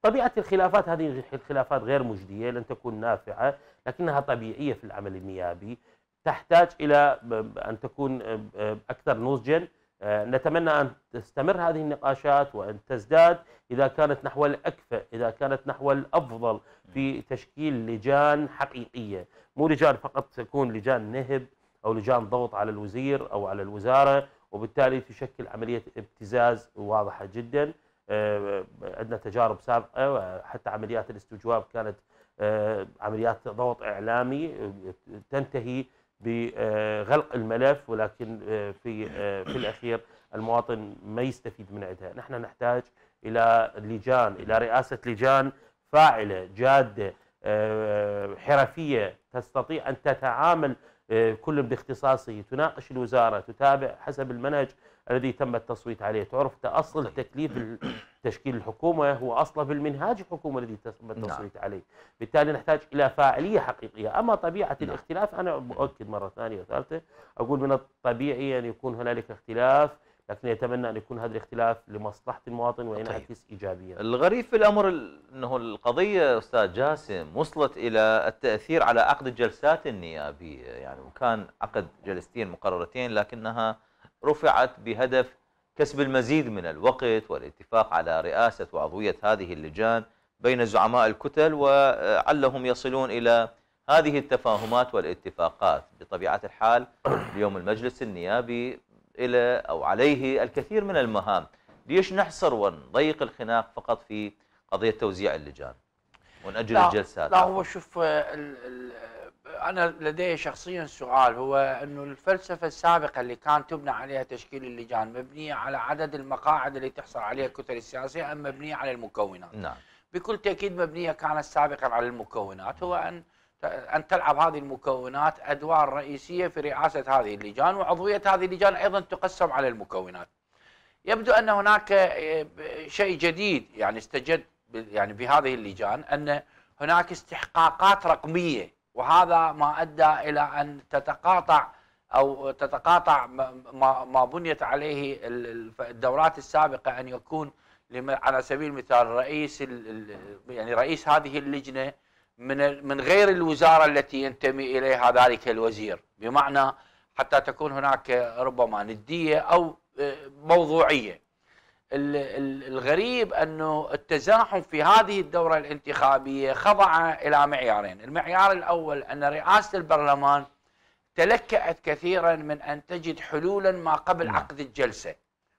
طبيعة الخلافات هذه الخلافات غير مجدية لن تكون نافعة لكنها طبيعية في العمل النيابي تحتاج إلى أن تكون أكثر نضجا نتمنى أن تستمر هذه النقاشات وأن تزداد إذا كانت نحو الأكفأ إذا كانت نحو الأفضل في تشكيل لجان حقيقية مو لجان فقط تكون لجان نهب أو لجان ضغط على الوزير أو على الوزارة وبالتالي تشكل عملية ابتزاز واضحة جدا آه، عندنا تجارب سابقة حتى عمليات الاستجواب كانت آه، عمليات ضغط إعلامي تنتهي بغلق الملف ولكن آه، في في الأخير المواطن ما يستفيد من عندها نحن نحتاج إلى لجان إلى رئاسة لجان فاعلة جادة حرفية تستطيع أن تتعامل كل باختصاصه تناقش الوزارة تتابع حسب المنهج الذي تم التصويت عليه تعرف أصل طيب. تكليف تشكيل الحكومة هو أصله في المنهاج الحكومة الذي تم نعم. التصويت نعم. عليه بالتالي نحتاج إلى فاعلية حقيقية أما طبيعة نعم. الاختلاف أنا أؤكد مرة ثانية وثالثة أقول من الطبيعي أن يكون هنالك اختلاف لكن يتمنى أن يكون هذا الاختلاف لمصلحة المواطن وينعكس طيب. إيجابيا الغريب في الأمر أنه القضية أستاذ جاسم وصلت إلى التأثير على عقد الجلسات النيابية يعني وكان عقد جلستين مقررتين لكنها رفعت بهدف كسب المزيد من الوقت والاتفاق على رئاسة وعضوية هذه اللجان بين زعماء الكتل وعلهم يصلون إلى هذه التفاهمات والاتفاقات بطبيعة الحال اليوم المجلس النيابي إلى أو عليه الكثير من المهام ليش نحصر ونضيق الخناق فقط في قضية توزيع اللجان ونأجل لا الجلسات لا هو شوف الـ آه، الـ آه، أنا لدي شخصيا سؤال هو أنه الفلسفة السابقة اللي كان تبنى عليها تشكيل اللجان مبنية على عدد المقاعد اللي تحصل عليها الكتل السياسية أم مبنية على المكونات نعم بكل تأكيد مبنية كانت سابقا على المكونات هو أن أن تلعب هذه المكونات أدوار رئيسية في رئاسة هذه اللجان وعضوية هذه اللجان أيضا تقسم على المكونات يبدو أن هناك آه، شيء جديد يعني استجد يعني بهذه اللجان أن هناك استحقاقات رقمية وهذا ما أدى إلى أن تتقاطع أو تتقاطع ما, ما بنيت عليه الدورات السابقة أن يكون على سبيل المثال رئيس يعني رئيس هذه اللجنه من من غير الوزاره التي ينتمي اليها ذلك الوزير بمعنى حتى تكون هناك ربما نديه او آه، موضوعيه الغريب انه التزاحم في هذه الدوره الانتخابيه خضع الى معيارين، المعيار الاول ان رئاسه البرلمان تلكأت كثيرا من ان تجد حلولا ما قبل نعم. عقد الجلسه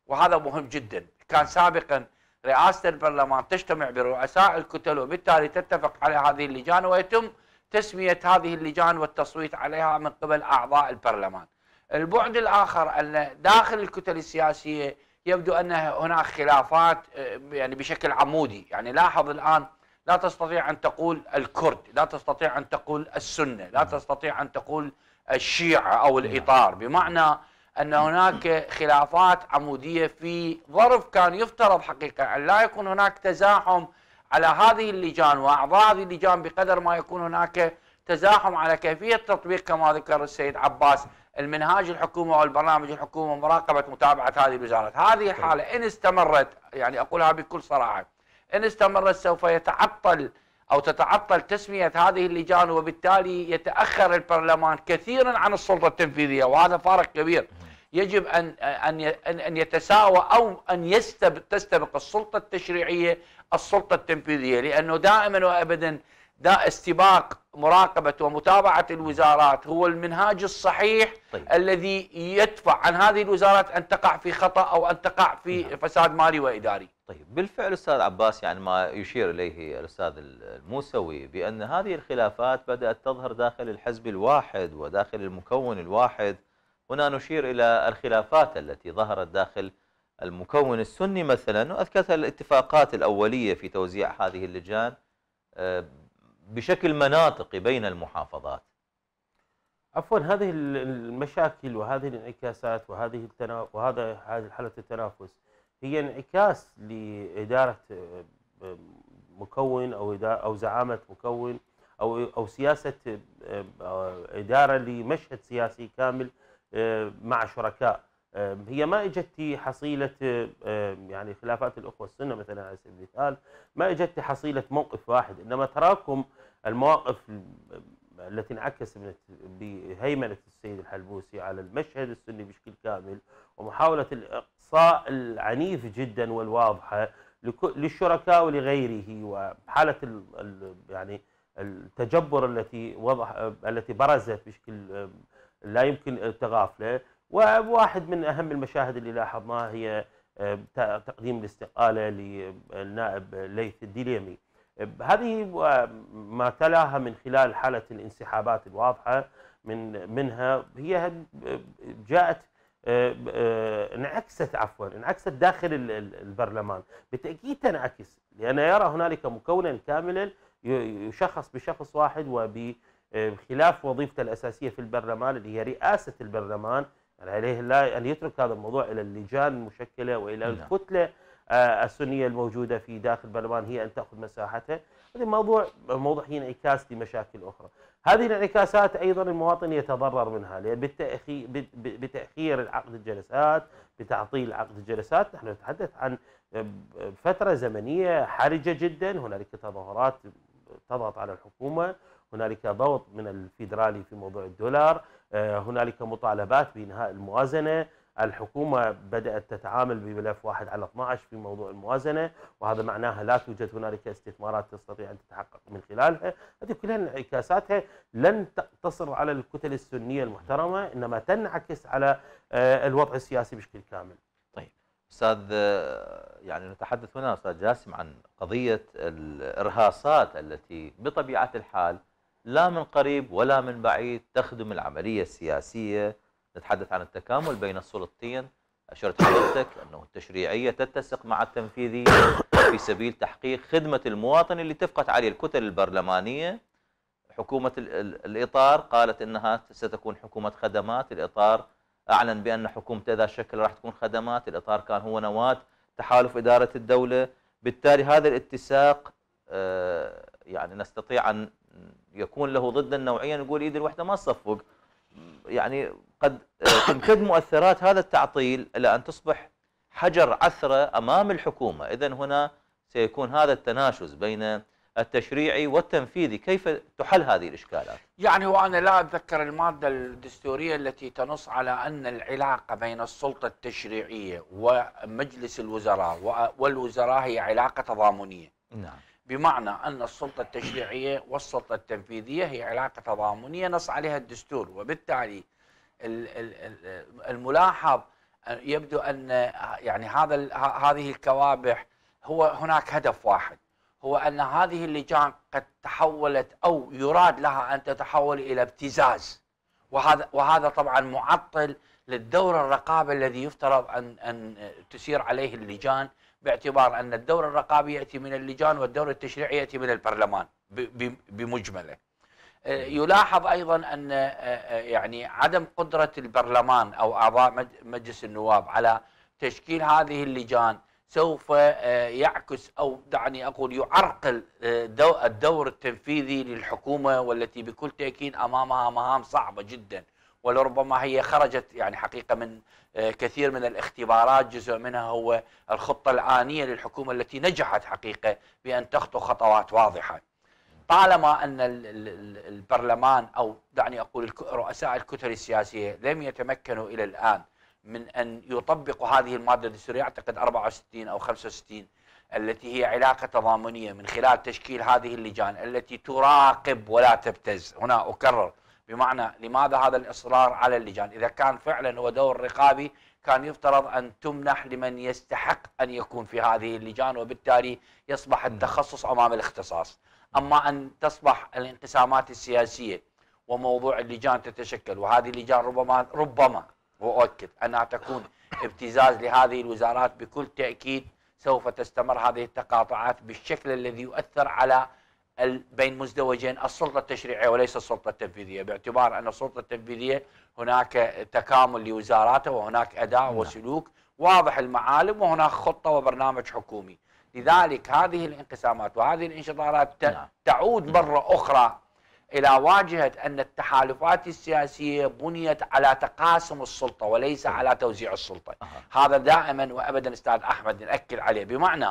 وهذا مهم جدا، كان سابقا رئاسة البرلمان تجتمع برؤساء الكتل وبالتالي تتفق على هذه اللجان ويتم تسمية هذه اللجان والتصويت عليها من قبل أعضاء البرلمان البعد الآخر أن داخل الكتل السياسية يبدو أن هناك خلافات آه، يعني بشكل عمودي يعني لاحظ الآن لا تستطيع أن تقول الكرد لا تستطيع أن تقول السنة لا تستطيع أن تقول الشيعة أو الإطار نعم. بمعنى أن هناك خلافات عمودية في ظرف كان يفترض حقيقة أن لا يكون هناك تزاحم على هذه اللجان وأعضاء هذه اللجان بقدر ما يكون هناك تزاحم على كيفية تطبيق كما ذكر السيد عباس المنهاج الحكومة والبرنامج الحكومة مراقبة متابعة هذه الوزارات هذه الحالة طيب. إن استمرت يعني أقولها بكل صراحة إن استمرت سوف يتعطل أو تتعطل تسمية هذه اللجان وبالتالي يتأخر البرلمان كثيرا عن السلطة التنفيذية وهذا فارق كبير يجب أن أن أن يتساوى أو أن تستبق السلطة التشريعية السلطة التنفيذية لأنه دائما وأبدا دا استباق مراقبة ومتابعة الوزارات هو المنهاج الصحيح طيب. الذي يدفع عن هذه الوزارات أن تقع في خطأ أو أن تقع في نعم. فساد مالي وإداري طيب بالفعل استاذ عباس يعني ما يشير اليه الاستاذ الموسوي بان هذه الخلافات بدات تظهر داخل الحزب الواحد وداخل المكون الواحد هنا نشير الى الخلافات التي ظهرت داخل المكون السني مثلا واذكرتها الاتفاقات الاوليه في توزيع هذه اللجان آه، بشكل مناطقي بين المحافظات. عفوا هذه المشاكل وهذه الانعكاسات وهذه التنا... وهذا هذه حاله التنافس هي انعكاس لاداره آه، مكون او او زعامه مكون او او سياسه آه، اداره لمشهد سياسي كامل آه، مع شركاء هي ما اجت حصيله يعني خلافات الاخوه السنه مثلا على سبيل المثال ما اجت حصيله موقف واحد انما تراكم المواقف التي انعكست بهيمنة السيد الحلبوسي على المشهد السني بشكل كامل ومحاولة الإقصاء العنيف جدا والواضحة للشركاء ولغيره وحالة يعني التجبر التي وضح التي برزت بشكل لا يمكن تغافله وواحد من أهم المشاهد اللي لاحظناها هي آه، تقديم الاستقالة للنائب ليث الدليمي هذه آه، ما تلاها من خلال حالة الانسحابات الواضحة من منها هي آه، جاءت آه، انعكست عفوا انعكست داخل البرلمان بالتأكيد تنعكس لأن يرى هنالك مكونا كاملا يشخص بشخص واحد وبخلاف وظيفته الأساسية في البرلمان اللي هي رئاسة البرلمان يعني عليه الله أن يترك هذا الموضوع إلى اللجان المشكلة وإلى نعم. الكتلة آه، السنيه الموجوده في داخل البرلمان هي ان تاخذ مساحتها هذا موضوع موضوع هي انعكاس لمشاكل اخرى هذه الانعكاسات ايضا المواطن يتضرر منها لان بالتاخير بتاخير عقد الجلسات بتعطيل عقد الجلسات نحن نتحدث عن آه، فتره زمنيه حرجه جدا هنالك تظاهرات تضغط على الحكومه هنالك ضغط من الفيدرالي في موضوع الدولار آه، هنالك مطالبات بانهاء الموازنه الحكومة بدأت تتعامل بملف واحد على 12 في موضوع الموازنة وهذا معناها لا توجد هنالك استثمارات تستطيع أن تتحقق من خلالها هذه كلها انعكاساتها لن تقتصر على الكتل السنية المحترمة إنما تنعكس على آه، الوضع السياسي بشكل كامل طيب أستاذ آه، يعني نتحدث هنا أستاذ جاسم عن قضية الإرهاصات التي بطبيعة الحال لا من قريب ولا من بعيد تخدم العملية السياسية نتحدث عن التكامل بين السلطتين أشرت حضرتك أنه التشريعية تتسق مع التنفيذية في سبيل تحقيق خدمة المواطن اللي اتفقت عليه الكتل البرلمانية حكومة الإطار قالت أنها ستكون حكومة خدمات الإطار أعلن بأن حكومته ذا الشكل راح تكون خدمات الإطار كان هو نواة تحالف إدارة الدولة بالتالي هذا الاتساق آه، يعني نستطيع أن يكون له ضدا نوعيا نقول ايد الوحده ما تصفق يعني قد آه، تمتد مؤثرات هذا التعطيل الى ان تصبح حجر عثره امام الحكومه، اذا هنا سيكون هذا التناشز بين التشريعي والتنفيذي، كيف تحل هذه الاشكالات؟ يعني وانا لا اتذكر الماده الدستوريه التي تنص على ان العلاقه بين السلطه التشريعيه ومجلس الوزراء والوزراء هي علاقه تضامنيه. نعم. بمعنى أن السلطة التشريعية والسلطة التنفيذية هي علاقة تضامنية نص عليها الدستور وبالتالي الملاحظ يبدو أن يعني هذا هذه الكوابح هو هناك هدف واحد هو أن هذه اللجان قد تحولت أو يراد لها أن تتحول إلى ابتزاز وهذا وهذا طبعا معطل للدور الرقابة الذي يفترض أن أن تسير عليه اللجان باعتبار أن الدور الرقابي يأتي من اللجان والدور التشريعي يأتي من البرلمان بمجمله آه، يلاحظ أيضا أن آه، آه، يعني عدم قدرة البرلمان أو أعضاء مجلس النواب على تشكيل هذه اللجان سوف يعكس أو دعني أقول يعرقل الدور التنفيذي للحكومة والتي بكل تأكيد أمامها مهام صعبة جداً ولربما هي خرجت يعني حقيقة من آه، كثير من الاختبارات جزء منها هو الخطة الآنية للحكومة التي نجحت حقيقة بأن تخطو خطوات واضحة طالما أن البرلمان أو دعني أقول رؤساء الكتل السياسية لم يتمكنوا إلى الآن من أن يطبقوا هذه المادة الدستورية أعتقد 64 أو 65 التي هي علاقة تضامنية من خلال تشكيل هذه اللجان التي تراقب ولا تبتز هنا أكرر بمعنى لماذا هذا الإصرار على اللجان إذا كان فعلا هو دور رقابي كان يفترض أن تمنح لمن يستحق أن يكون في هذه اللجان وبالتالي يصبح التخصص أمام الاختصاص أما أن تصبح الانقسامات السياسية وموضوع اللجان تتشكل وهذه اللجان ربما ربما وأؤكد أنها تكون ابتزاز لهذه الوزارات بكل تأكيد سوف تستمر هذه التقاطعات بالشكل الذي يؤثر على بين مزدوجين السلطه التشريعيه وليس السلطه التنفيذيه باعتبار ان السلطه التنفيذيه هناك تكامل لوزاراته وهناك اداء نعم. وسلوك واضح المعالم وهناك خطه وبرنامج حكومي لذلك هذه الانقسامات وهذه الانشطارات نعم. تعود نعم. مره اخرى الى واجهه ان التحالفات السياسيه بنيت على تقاسم السلطه وليس على توزيع السلطه هذا دائما وابدا استاذ احمد ناكد عليه بمعنى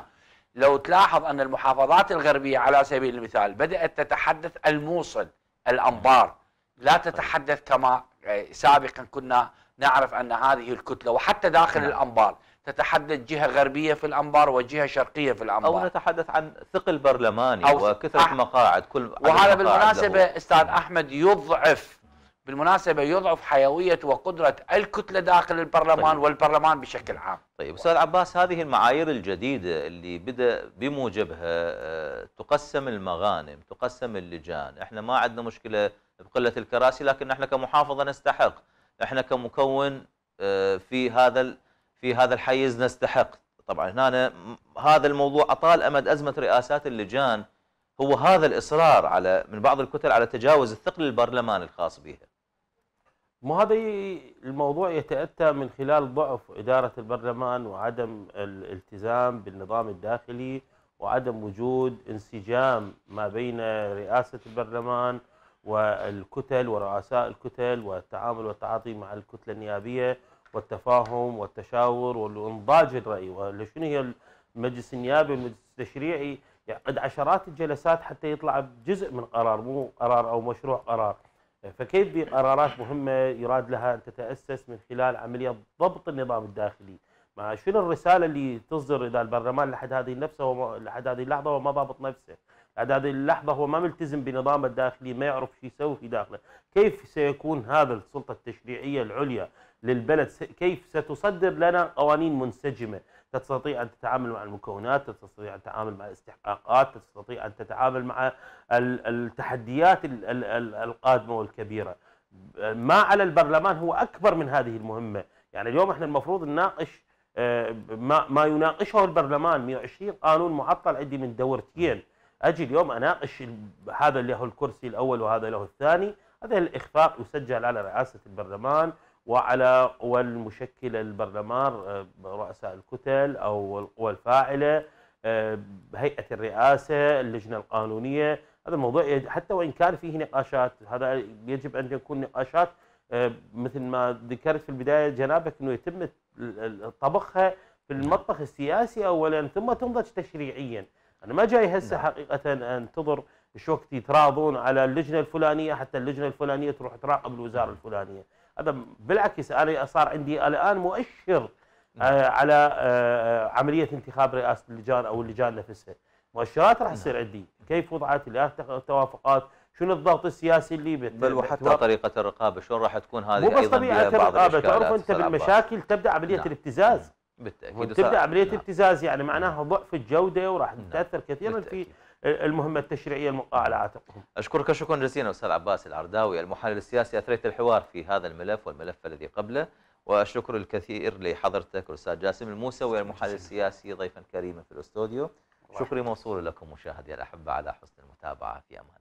لو تلاحظ أن المحافظات الغربية على سبيل المثال بدأت تتحدث الموصل الأنبار لا تتحدث كما آه، سابقا كنا نعرف أن هذه الكتلة وحتى داخل نعم. الأنبار تتحدث جهه غربيه في الانبار وجهه شرقيه في الانبار او نتحدث عن ثقل برلماني وكثره أح... مقاعد كل وهذا بالمناسبه استاذ نعم. احمد يضعف بالمناسبة يضعف حيوية وقدرة الكتلة داخل البرلمان طيب. والبرلمان بشكل عام طيب أستاذ عباس هذه المعايير الجديدة اللي بدأ بموجبها آه، تقسم المغانم تقسم اللجان احنا ما عندنا مشكلة بقلة الكراسي لكن احنا كمحافظة نستحق احنا كمكون آه، في هذا في هذا الحيز نستحق طبعا هنا هذا الموضوع اطال امد ازمه رئاسات اللجان هو هذا الاصرار على من بعض الكتل على تجاوز الثقل البرلمان الخاص بها ما هذا الموضوع يتأتى من خلال ضعف إدارة البرلمان وعدم الالتزام بالنظام الداخلي وعدم وجود انسجام ما بين رئاسة البرلمان والكتل ورؤساء الكتل والتعامل والتعاطي مع الكتلة النيابية والتفاهم والتشاور والانضاج الرأي شنو هي المجلس النيابي والمجلس التشريعي يعقد يعني عشرات الجلسات حتى يطلع بجزء من قرار مو قرار أو مشروع قرار فكيف بقرارات مهمه يراد لها ان تتاسس من خلال عمليه ضبط النظام الداخلي؟ ما شنو الرساله اللي تصدر الى البرلمان لحد هذه النفسه وما لحد هذه اللحظه هو ما ضابط نفسه، لحد هذه اللحظه هو ما ملتزم بنظامه الداخلي، ما يعرف شو يسوي في داخله، كيف سيكون هذا السلطه التشريعيه العليا للبلد كيف ستصدر لنا قوانين منسجمه؟ تستطيع أن تتعامل مع المكونات تستطيع أن تتعامل مع الاستحقاقات تستطيع أن تتعامل مع التحديات القادمة والكبيرة ما على البرلمان هو أكبر من هذه المهمة يعني اليوم احنا المفروض نناقش آه، ما يناقشه البرلمان 120 قانون معطل عندي من دورتين اجي اليوم اناقش هذا اللي هو الكرسي الاول وهذا له الثاني هذا الاخفاق يسجل على رئاسه البرلمان وعلى قوى المشكلة البرلمان آه، رؤساء الكتل أو القوى الفاعلة آه، هيئة الرئاسة اللجنة القانونية هذا الموضوع حتى وإن كان فيه نقاشات هذا يجب أن يكون نقاشات آه، مثل ما ذكرت في البداية جنابك أنه يتم طبخها في نعم. المطبخ السياسي أولا ثم تنضج تشريعيا أنا ما جاي هسه نعم. حقيقة أنتظر شو وقت يتراضون على اللجنة الفلانية حتى اللجنة الفلانية تروح تراقب الوزارة نعم. الفلانية هذا بالعكس انا صار عندي الان مؤشر آه، على آه، عمليه انتخاب رئاسه اللجان او اللجان نفسها مؤشرات راح تصير نعم. عندي كيف وضعت التوافقات شنو الضغط السياسي اللي بل وحتى بتوقع. طريقه الرقابه شلون راح تكون هذه مو بس طبيعه الرقابه تعرف انت بالمشاكل تبدا عمليه نعم. الابتزاز نعم. بالتاكيد تبدا عمليه نعم. الابتزاز يعني معناها ضعف الجوده وراح نعم. تتاثر كثيرا بالتأكيد. في المهمه التشريعيه الموقعه على عاتقهم. اشكرك شكرا جزيلا استاذ عباس العرداوي المحلل السياسي اثريت الحوار في هذا الملف والملف الذي قبله والشكر الكثير لحضرتك الاستاذ جاسم الموسوي المحلل السياسي ضيفا كريما في الاستوديو. شكري موصول لكم مشاهدي الاحبه على حسن المتابعه في امان